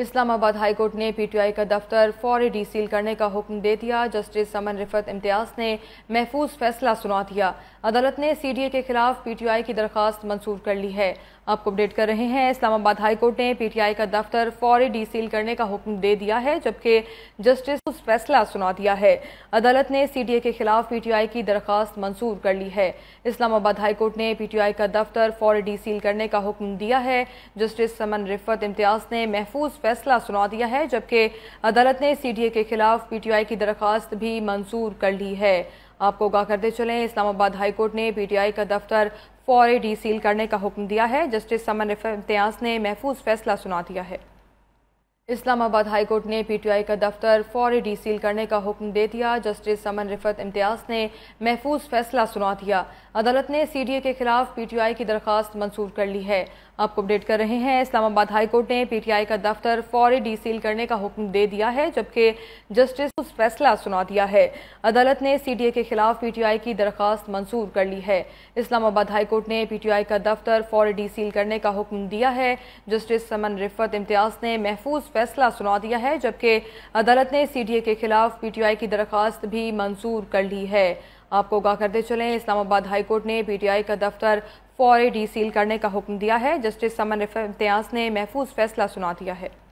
Islamabad high court ने PTI का दफ्तर फौरी डी सील करने का हुक्म दे दिया जस्टिस समन रिफत इम्तियाज ने महफूज फैसला सुना दिया अदालत ने सीडीए के खिलाफ पीटीआई की दरखास्त मंजूर कर ली है आपको अपडेट कर रहे हैं इस्लामाबाद हाईकोर्ट ने पीटीआई का दफ्तर फौरी डी सील करने का हुक्म दे दिया है जबकि जस्टिस उस फैसला सुना दिया है अदालत ने सीडीए के खिलाफ पीटीआई की दरखास्त मंजूर कर ली है इस्लामाबाद हाईकोर्ट ने पीटीआई का दफ्तर फौरी डी सील करने का हुक्म दिया है जस्टिस समन रिफत इम्तियाज ने महफूज फैसला सुना दिया है जबकि अदालत ने सीडीए के खिलाफ पीटीआई की दरखास्त भी मंजूर कर ली है आपको आगाह करते चले इस्लामाबाद हाईकोर्ट ने पीटीआई का दफ्तर फौरी सील करने का हुक्म दिया है जस्टिस समन इम्तियाज ने महफूज फैसला सुना दिया है इस्लामाबाद हाईकोर्ट ने पीटीआई का दफ्तर फौरी डी सील करने का हुक्म दे दिया जस्टिस समन रिफत इम्तियाज ने महफूज फैसला सुना दिया अदालत ने सीडीए के खिलाफ पीटीआई की दरखास्त मंसूर कर ली है आपको अपडेट कर रहे हैं इस्लामाबाद हाईकोर्ट ने पीटीआई का दफ्तर फौरी डी सील करने का हुक्म दे दिया है जबकि जस्टिस फैसला सुना दिया है अदालत ने ए के खिलाफ पीटीआई की दरखास्त मंसूर कर ली है इस्लामाबाद हाईकोर्ट ने पीटीआई का दफ्तर फौरी डी सील करने का हुक्म दिया है जस्टिस समन रिफत इम्तियाज ने महफूज फैसला सुना दिया है जबकि अदालत ने सीडीए के खिलाफ पीटीआई की दरखास्त भी मंजूर कर ली है आपको आगाह करते चलें इस्लामाबाद हाईकोर्ट ने पीटीआई का दफ्तर फौरी डी सील करने का हुक्म दिया है जस्टिस समन इम्तियाज ने महफूज फैसला सुना दिया है